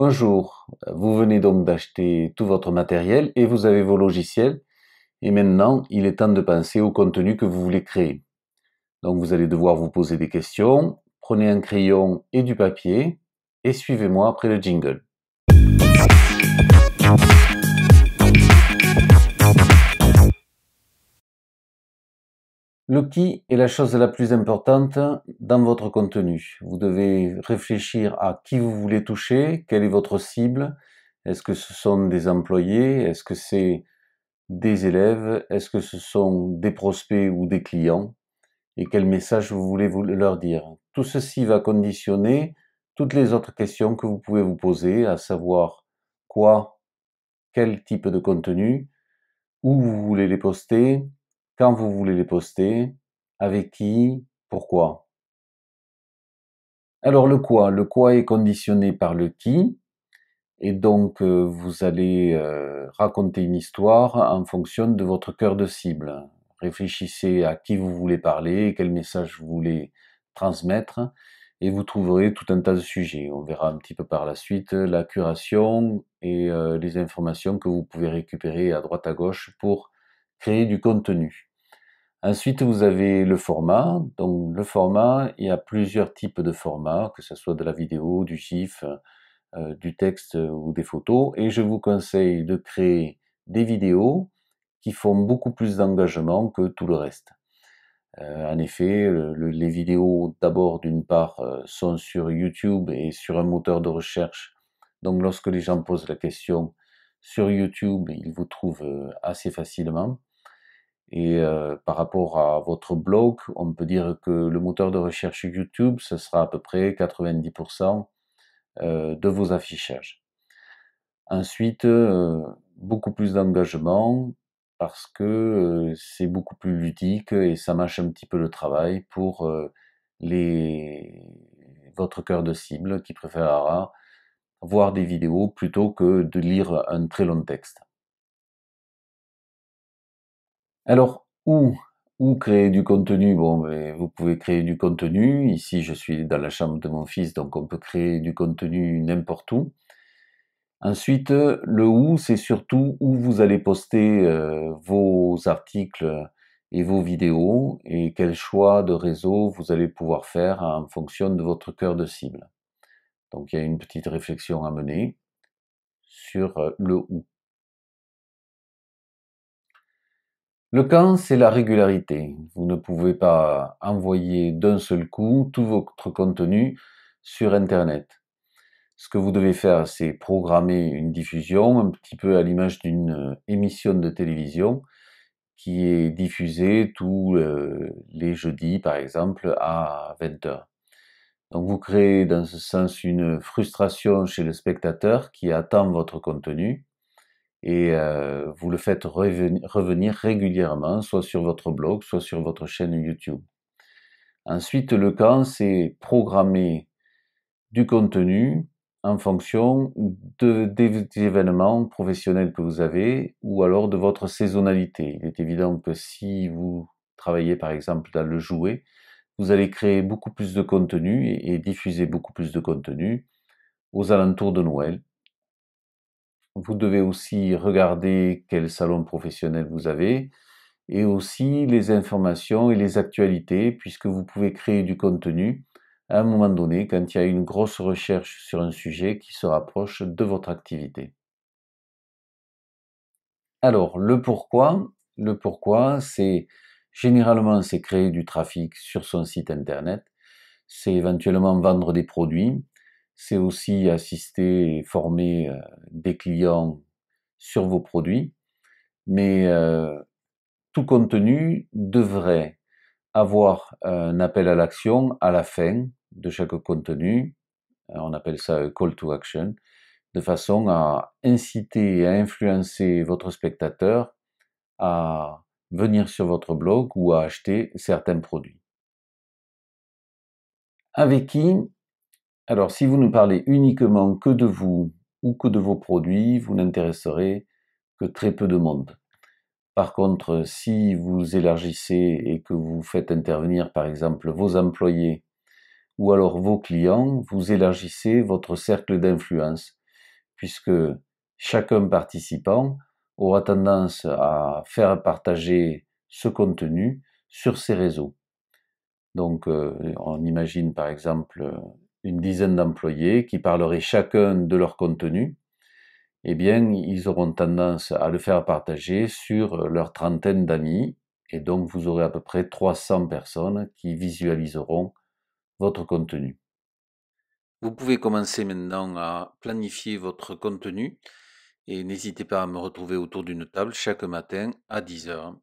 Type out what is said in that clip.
Bonjour, vous venez donc d'acheter tout votre matériel et vous avez vos logiciels. Et maintenant, il est temps de penser au contenu que vous voulez créer. Donc vous allez devoir vous poser des questions. Prenez un crayon et du papier et suivez-moi après le jingle. Le qui est la chose la plus importante dans votre contenu. Vous devez réfléchir à qui vous voulez toucher, quelle est votre cible. Est-ce que ce sont des employés Est-ce que c'est des élèves Est-ce que ce sont des prospects ou des clients Et quel message vous voulez leur dire Tout ceci va conditionner toutes les autres questions que vous pouvez vous poser, à savoir quoi, quel type de contenu, où vous voulez les poster, quand vous voulez les poster, avec qui, pourquoi. Alors le quoi, le quoi est conditionné par le qui, et donc euh, vous allez euh, raconter une histoire en fonction de votre cœur de cible. Réfléchissez à qui vous voulez parler, quel message vous voulez transmettre, et vous trouverez tout un tas de sujets. On verra un petit peu par la suite euh, la curation et les informations que vous pouvez récupérer à droite à gauche pour créer du contenu. Ensuite, vous avez le format. Donc, le format, il y a plusieurs types de formats, que ce soit de la vidéo, du chiffre, euh, du texte ou des photos. Et je vous conseille de créer des vidéos qui font beaucoup plus d'engagement que tout le reste. Euh, en effet, les vidéos, d'abord, d'une part, euh, sont sur YouTube et sur un moteur de recherche. Donc, lorsque les gens posent la question sur YouTube, ils vous trouvent assez facilement. Et euh, par rapport à votre blog, on peut dire que le moteur de recherche YouTube, ce sera à peu près 90% euh, de vos affichages. Ensuite, euh, beaucoup plus d'engagement parce que c'est beaucoup plus ludique et ça mâche un petit peu le travail pour les... votre cœur de cible qui préférera voir des vidéos plutôt que de lire un très long texte. Alors, où, créer du contenu Bon, mais ben, vous pouvez créer du contenu. Ici, je suis dans la chambre de mon fils, donc on peut créer du contenu n'importe où. Ensuite, le où, c'est surtout où vous allez poster euh, vos articles et vos vidéos et quel choix de réseau vous allez pouvoir faire en fonction de votre cœur de cible. Donc il y a une petite réflexion à mener sur euh, le où. Le camp, c'est la régularité. Vous ne pouvez pas envoyer d'un seul coup tout votre contenu sur Internet. Ce que vous devez faire, c'est programmer une diffusion, un petit peu à l'image d'une euh, émission de télévision qui est diffusée tous euh, les jeudis, par exemple, à 20h. Donc vous créez dans ce sens une frustration chez le spectateur qui attend votre contenu et euh, vous le faites revenir régulièrement, soit sur votre blog, soit sur votre chaîne YouTube. Ensuite, le camp, c'est programmer du contenu en fonction des événements professionnels que vous avez ou alors de votre saisonnalité. Il est évident que si vous travaillez par exemple dans le jouet, vous allez créer beaucoup plus de contenu et, et diffuser beaucoup plus de contenu aux alentours de Noël vous devez aussi regarder quel salon professionnel vous avez et aussi les informations et les actualités puisque vous pouvez créer du contenu à un moment donné quand il y a une grosse recherche sur un sujet qui se rapproche de votre activité. Alors, le pourquoi, le pourquoi, c'est généralement c'est créer du trafic sur son site internet, c'est éventuellement vendre des produits, c'est aussi assister et former euh, des clients sur vos produits, mais euh, tout contenu devrait avoir un appel à l'action à la fin de chaque contenu, euh, on appelle ça call to action, de façon à inciter et à influencer votre spectateur à venir sur votre blog ou à acheter certains produits. Avec qui alors, si vous ne parlez uniquement que de vous ou que de vos produits, vous n'intéresserez que très peu de monde. Par contre, si vous élargissez et que vous faites intervenir par exemple vos employés ou alors vos clients, vous élargissez votre cercle d'influence, puisque chacun participant aura tendance à faire partager ce contenu sur ses réseaux. Donc euh, on imagine par exemple une dizaine d'employés qui parleraient chacun de leur contenu, eh bien, ils auront tendance à le faire partager sur euh, leur trentaine d'amis. Et donc, vous aurez à peu près 300 personnes qui visualiseront votre contenu. Vous pouvez commencer maintenant à planifier votre contenu et n'hésitez pas à me retrouver autour d'une table chaque matin à 10h.